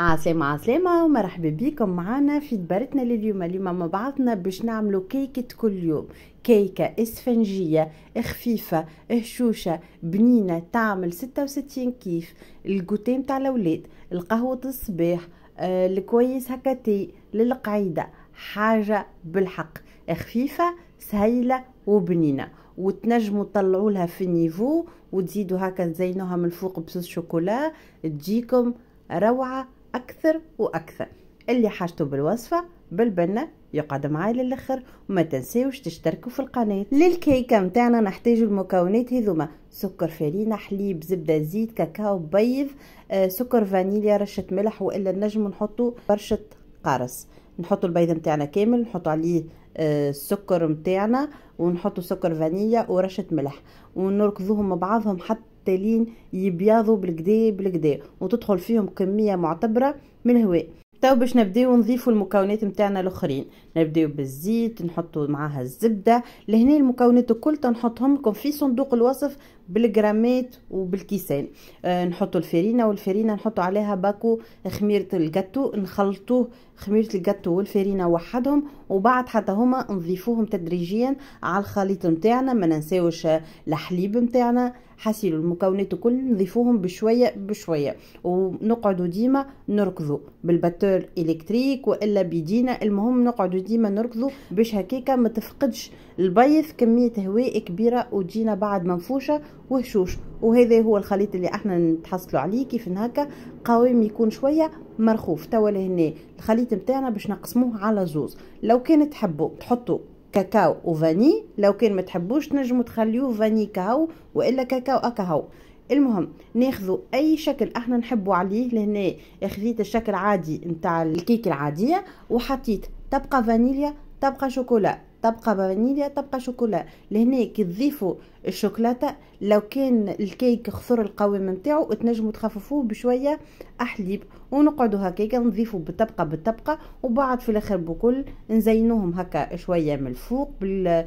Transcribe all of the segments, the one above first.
عسلامة عسلامة ومرحبا بكم معنا في دبرتنا لليوم اليوم مع بعضنا باش نعملو كيكة كل يوم كيكة اسفنجية خفيفة هشوشة بنينة تعمل ستة وستين كيف القوتين تاع الأولاد القهوة الصباح آه الكويس هكاتي للقعيدة حاجة بالحق خفيفة سهيلة وبنينة وتنجموا تطلعوا لها في النيفو وتزيدوا هكا تزينوها من الفوق بصوص شوكولا تجيكم روعه أكثر وأكثر اللي حاجته بالوصفة بالبنة يقعد معاي للاخر وما تنسيوش تشتركوا في القناة للكيكة متاعنا نحتاج المكونات هذوما سكر فرينة حليب زبدة زيت كاكاو بيض آه، سكر فانيليا رشة ملح وإلا نجم نحطوا برشة قرص نحطوا البيض متاعنا كامل نحطوا عليه آه، السكر متاعنا ونحطوا سكر فانيليا ورشه ملح ونركضوهم مع بعضهم حتى الكريستالين يبيضوا بالكدي بالكدي وتدخل فيهم كميه معتبره من الهواء تو باش نبداو نضيفوا المكونات نتاعنا الاخرين نبداو بالزيت نحطوا معاها الزبده لهنا المكونات الكل تنحطهم لكم في صندوق الوصف بالجرامات وبالكيسان أه نحطوا الفرينه والفرينه نحطوا عليها باكو خميره الجاتو نخلطوه خميره الجاتو والفرينه وحدهم وبعد حتى هما نضيفوهم تدريجيا على الخليط نتاعنا ما ننساوش الحليب نتاعنا حسيل المكونات الكل نضيفوهم بشويه بشويه ونقعدوا ديما نركضوا بالباتور الكتريك والا بيدينا المهم نقعدوا ديما نركضوا باش هكاكا ما تفقدش البيض كميه هواء كبيره وتجينا بعد منفوشه وهشوش وهذا هو الخليط اللي احنا نتحصلوا عليه كيف هكا قوام يكون شويه مرخوف توا لهنا الخليط نتاعنا باش نقسموه على زوز لو كان تحبوا تحطوا كاكاو وفاني لو كان ما تحبوش تنجموا تخليوه فاني كاو والا كاكاو اكاهو المهم ناخذوا اي شكل احنا نحبوا عليه لهنا اخذيت الشكل عادي نتاع الكيك العاديه وحطيت تبقى فانيليا تبقى شوكولا طبقة فانيليا طبقة شوكولا لهنا كي تضيفوا الشوكولاتة لو كان الكيك خسر القوام نتاعو تنجموا تخففوه بشوية أحليب ونقعدوا هكاكا نضيفوا بالطبقة بالطبقة وبعد في الاخر بكل نزينوهم هكا شوية من الفوق بال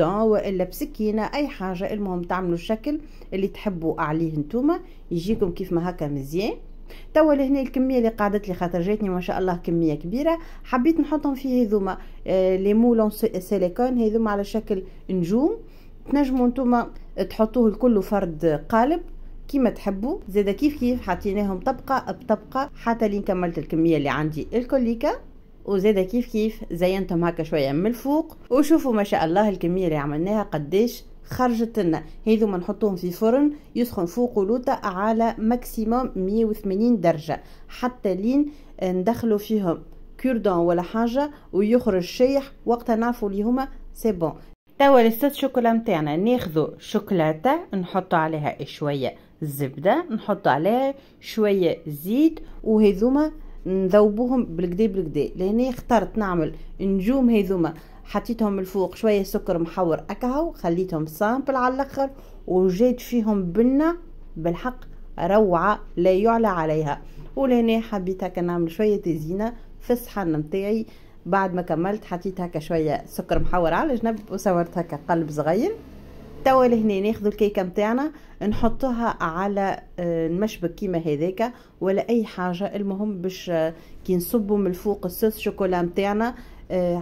والا بسكينه اي حاجه المهم تعملوا الشكل اللي تحبوا عليه نتوما يجيكم كيف ما هكا مزيان توا لهنا الكميه اللي قعدت لي خاطر جاتني ما شاء الله كميه كبيره حبيت نحطهم في هذوما آه، لي مولون سيليكون هذوما على شكل نجوم تنجموا نتوما تحطوه الكل فرد قالب كيما تحبوا زاده كيف كيف حطيناهم طبقه بطبقه حتى لين كملت الكميه اللي عندي الكليكا وزاده كيف كيف زينتهم هكا شويه من الفوق وشوفوا ما شاء الله الكميه اللي عملناها قداش خرجت لنا ما نحطوهم في فرن يسخن فوق لوطة على ماكسيموم 180 درجة حتى لين آه، ندخلوا فيهم كوردون ولا حاجة ويخرج شيح وقتها نعرفوا اللي هما سي بون توا لسات شوكولا متاعنا ناخذوا شوكولاتة نحطوا عليها شوية زبدة نحطوا عليها شوية زيت وهذوما نذوبوهم بالكدي بالكدي لهنا اخترت نعمل نجوم هذوما حطيتهم الفوق شوية سكر محور أكهو خليتهم سامبل على الأخر وجيت فيهم بنة بالحق روعة لا يعلى عليها ولهنا حبيت هكا نعمل شوية زينة في الصحن متاعي بعد ما كملت حطيت هكا شوية سكر محور على جنب وصورت هكا قلب صغير توا لهنا ناخذ الكيكه نتاعنا نحطوها على آه، المشبك كيما هذاك ولا اي حاجه المهم باش آه، كي نصبوا من الفوق الصوص شوكولا نتاعنا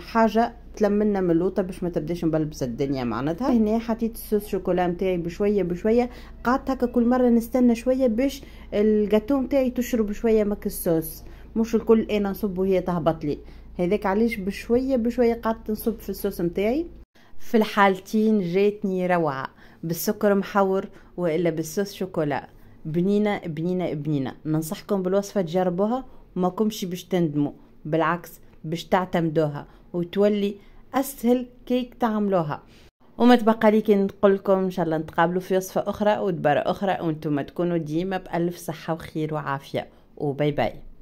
حاجه تلمنا من اللوطه باش ما تبداش مبلبسه الدنيا معناتها هنا حطيت الصوص شوكولا نتاعي بشويه بشويه قعدت هكا كل مره نستنى شويه باش الجاتو نتاعي تشرب شويه مك الصوص مش الكل انا نصب وهي تهبط لي هذاك علاش بشويه بشويه قعدت نصب في الصوص نتاعي في الحالتين جاتني روعه بالسكر محور والا بالصوص شوكولا بنينه بنينه بنينه ننصحكم بالوصفه تجربوها وما كمش باش تندموا بالعكس باش تعتمدوها وتولي اسهل كيك تعملوها وما تبقى لي نقول لكم ان شاء الله نتقابلوا في وصفه اخرى ودبره اخرى وانتم تكونوا ديما بالف صحه وخير وعافيه وباي باي